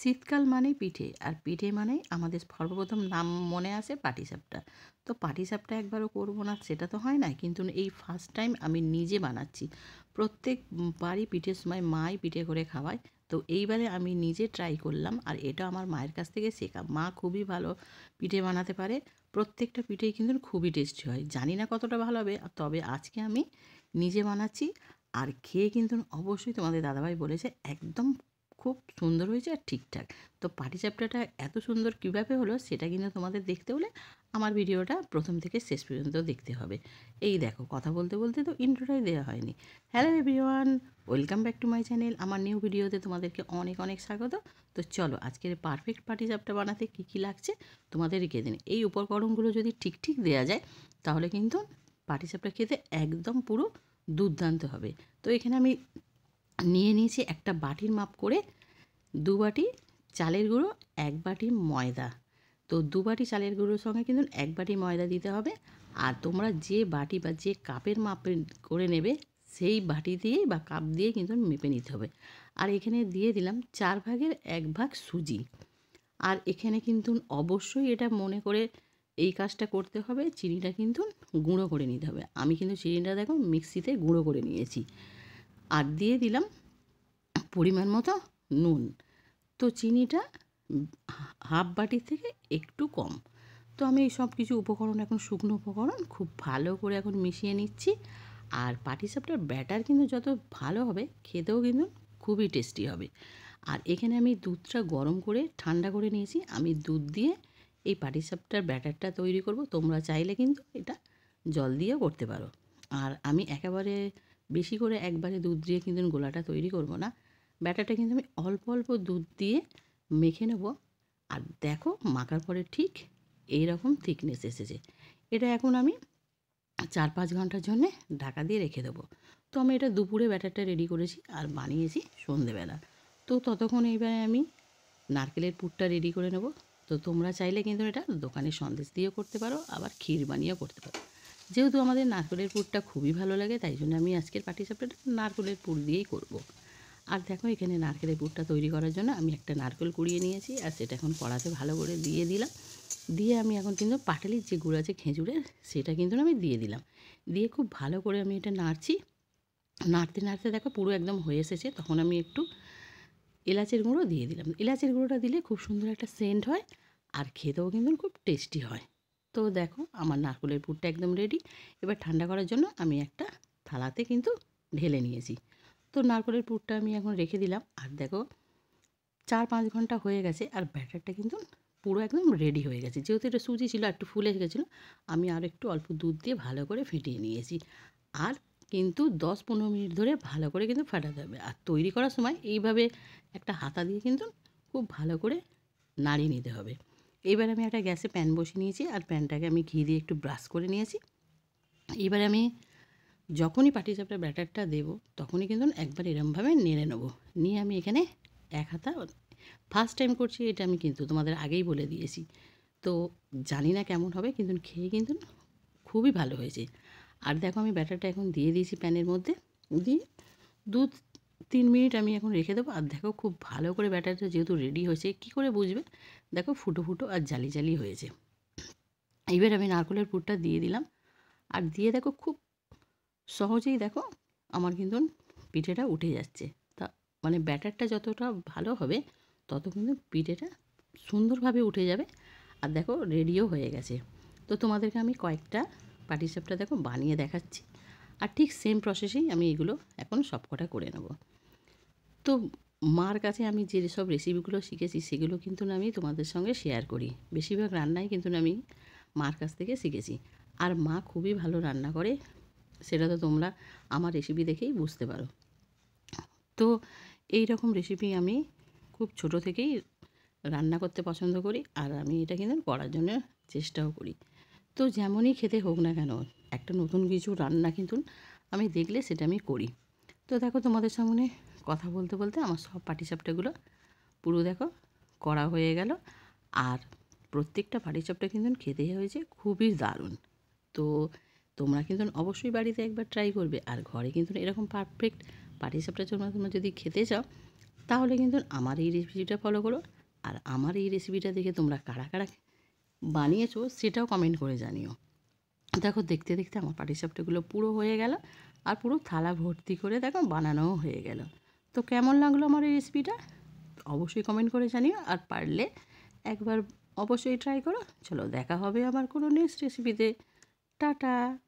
শীতকাল মানে পিঠে আর পিঠে মানে আমাদের সর্বপ্রথম নাম মনে আসে পাটিসাপটা তো পাটিসাপটা একবারও করবো না সেটা তো হয় না কিন্তু এই ফার্স্ট টাইম আমি নিজে বানাচ্ছি প্রত্যেক বাড়ি পিঠের সময় মাই পিঠে করে খাওয়ায় তো এইবারে আমি নিজে ট্রাই করলাম আর এটা আমার মায়ের কাছ থেকে শেখা মা খুবই ভালো পিঠে বানাতে পারে প্রত্যেকটা পিঠেই কিন্তু খুবই টেস্টি হয় জানি না কতটা ভালো হবে তবে আজকে আমি নিজে বানাচ্ছি আর খেয়ে কিন্তু অবশ্যই তোমাদের দাদাভাই বলেছে একদম খুব সুন্দর হয়েছে আর ঠিকঠাক তো পাটিসাপটাটা এত সুন্দর কীভাবে হলো সেটা কিন্তু তোমাদের দেখতে হলে আমার ভিডিওটা প্রথম থেকে শেষ পর্যন্ত দেখতে হবে এই দেখো কথা বলতে বলতে তো ইন্ট্রোটাই দেওয়া হয়নি hello everyone welcome back to my channel আমার নিউ ভিডিওতে তোমাদেরকে অনেক অনেক স্বাগত তো চলো আজকের পারফেক্ট চ্যাপটা বানাতে কি কি লাগছে তোমাদের রেখে দিন এই উপকরণগুলো যদি ঠিক ঠিক দেওয়া যায় তাহলে কিন্তু চ্যাপটা খেতে একদম পুরো দুর্দান্ত হবে তো এখানে আমি নিয়ে নিয়েছি একটা বাটির মাপ করে দু বাটি চালের গুঁড়ো এক বাটি ময়দা তো দু বাটি চালের গুঁড়োর সঙ্গে কিন্তু এক বাটি ময়দা দিতে হবে আর তোমরা যে বাটি বা যে কাপের মাপে করে নেবে সেই বাটি দিয়েই বা কাপ দিয়ে কিন্তু মেপে নিতে হবে আর এখানে দিয়ে দিলাম চার ভাগের এক ভাগ সুজি আর এখানে কিন্তু অবশ্যই এটা মনে করে এই কাজটা করতে হবে চিনিটা কিন্তু গুঁড়ো করে নিতে হবে আমি কিন্তু চিনিটা দেখো মিক্সিতে গুঁড়ো করে নিয়েছি আর দিয়ে দিলাম পরিমাণ মতো নুন তো চিনিটা হাফ বাটি থেকে একটু কম তো আমি এই সব কিছু উপকরণ এখন শুকনো উপকরণ খুব ভালো করে এখন মিশিয়ে নিচ্ছি আর পাটিসাপটার ব্যাটার কিন্তু যত ভালো হবে খেতেও কিন্তু খুবই টেস্টি হবে আর এখানে আমি দুধটা গরম করে ঠান্ডা করে নিয়েছি আমি দুধ দিয়ে এই পাটিসাপটার ব্যাটারটা তৈরি করব তোমরা চাইলে কিন্তু এটা জল দিয়েও করতে পারো আর আমি একেবারে বেশি করে একবারে দুধ দিয়ে কিন্তু গোলাটা তৈরি করব না ব্যাটারটা কিন্তু আমি অল্প অল্প দুধ দিয়ে মেখে নেব আর দেখো মাখার পরে ঠিক এই রকম থিকনেস এসেছে এটা এখন আমি চার পাঁচ ঘন্টার জন্য ঢাকা দিয়ে রেখে দেবো তো আমি এটা দুপুরে ব্যাটারটা রেডি করেছি আর বানিয়েছি সন্ধেবেলা তো ততক্ষণ এইবারে আমি নারকেলের পুরটা রেডি করে নেব তো তোমরা চাইলে কিন্তু এটা দোকানে সন্দেশ দিয়েও করতে পারো আবার ক্ষীর বানিয়েও করতে পারো যেহেতু আমাদের নারকেলের পুরটা খুবই ভালো লাগে তাই জন্য আমি আজকের পাটিসাপটা নারকেলের পুর দিয়েই করব। আর দেখো এখানে নারকেলের পুরটা তৈরি করার জন্য আমি একটা নারকেল কুড়িয়ে নিয়েছি আর সেটা এখন কড়াতে ভালো করে দিয়ে দিলাম দিয়ে আমি এখন কিন্তু পাটালির যে গুড় আছে খেজুরের সেটা কিন্তু আমি দিয়ে দিলাম দিয়ে খুব ভালো করে আমি এটা নাড়ছি নাড়তে নাড়তে দেখো পুরো একদম হয়ে এসেছে তখন আমি একটু এলাচের গুঁড়ো দিয়ে দিলাম এলাচের গুঁড়োটা দিলে খুব সুন্দর একটা সেন্ট হয় আর খেতেও কিন্তু খুব টেস্টি হয় তো দেখো আমার নারকলের পুরটা একদম রেডি এবার ঠান্ডা করার জন্য আমি একটা থালাতে কিন্তু ঢেলে নিয়েছি তো নারকলের পুরটা আমি এখন রেখে দিলাম আর দেখো চার পাঁচ ঘন্টা হয়ে গেছে আর ব্যাটারটা কিন্তু পুরো একদম রেডি হয়ে গেছে যেহেতু এটা সুজি ছিল একটু ফুলে গেছিলো আমি আর একটু অল্প দুধ দিয়ে ভালো করে ফেটিয়ে নিয়েছি আর কিন্তু দশ পনেরো মিনিট ধরে ভালো করে কিন্তু ফাটাতে হবে আর তৈরি করার সময় এইভাবে একটা হাতা দিয়ে কিন্তু খুব ভালো করে নাড়িয়ে নিতে হবে এবার আমি একটা গ্যাসে প্যান বসে নিয়েছি আর প্যানটাকে আমি ঘি দিয়ে একটু ব্রাশ করে নিয়েছি এবার আমি যখনই চাপটা ব্যাটারটা দেব তখনই কিন্তু একবার এরমভাবে নেড়ে নেবো নিয়ে আমি এখানে এক হাতা ফার্স্ট টাইম করছি এটা আমি কিন্তু তোমাদের আগেই বলে দিয়েছি তো জানি না কেমন হবে কিন্তু খেয়ে কিন্তু খুবই ভালো হয়েছে আর দেখো আমি ব্যাটারটা এখন দিয়ে দিয়েছি প্যানের মধ্যে দিয়ে দুধ তিন মিনিট আমি এখন রেখে দেবো আর দেখো খুব ভালো করে ব্যাটারটা যেহেতু রেডি হয়েছে কি করে বুঝবে দেখো ফুটো ফুটো আর জালি জালি হয়েছে এবার আমি নারকলের পুরটা দিয়ে দিলাম আর দিয়ে দেখো খুব সহজেই দেখো আমার কিন্তু পিঠেটা উঠে যাচ্ছে তা মানে ব্যাটারটা যতটা ভালো হবে তত কিন্তু পিঠেটা সুন্দরভাবে উঠে যাবে আর দেখো রেডিও হয়ে গেছে তো তোমাদেরকে আমি কয়েকটা পাটিসাপটা দেখো বানিয়ে দেখাচ্ছি আর ঠিক সেম প্রসেসেই আমি এগুলো এখন সবকটা করে নেবো তো মার কাছে আমি যে সব রেসিপিগুলো শিখেছি সেগুলো কিন্তু আমি তোমাদের সঙ্গে শেয়ার করি বেশিরভাগ রান্নাই কিন্তু আমি মার কাছ থেকে শিখেছি আর মা খুবই ভালো রান্না করে সেটা তো তোমরা আমার রেসিপি দেখেই বুঝতে পারো তো এই রকম রেসিপি আমি খুব ছোট থেকেই রান্না করতে পছন্দ করি আর আমি এটা কিন্তু করার জন্য চেষ্টাও করি তো যেমনই খেতে হোক না কেন একটা নতুন কিছু রান্না কিন্তু আমি দেখলে সেটা আমি করি তো দেখো তোমাদের সামনে কথা বলতে বলতে আমার সব পাটিসাপটাগুলো পুরো দেখো করা হয়ে গেল আর প্রত্যেকটা পাটিসাপটা কিন্তু খেতে হয়েছে খুবই দারুণ তো তোমরা কিন্তু অবশ্যই বাড়িতে একবার ট্রাই করবে আর ঘরে কিন্তু এরকম পারফেক্ট পাটিসাপটা চোরমা তোমরা যদি খেতে চাও তাহলে কিন্তু আমার এই রেসিপিটা ফলো করো আর আমার এই রেসিপিটা দেখে তোমরা কারা কারা বানিয়েছো সেটাও কমেন্ট করে জানিও দেখো দেখতে দেখতে আমার পাটিসাপটাগুলো পুরো হয়ে গেল আর পুরো থালা ভর্তি করে দেখো বানানোও হয়ে গেল তো কেমন লাগলো আমার এই রেসিপিটা অবশ্যই কমেন্ট করে জানিও আর পারলে একবার অবশ্যই ট্রাই করো চলো দেখা হবে আবার কোনো নেক্সট রেসিপিতে টাটা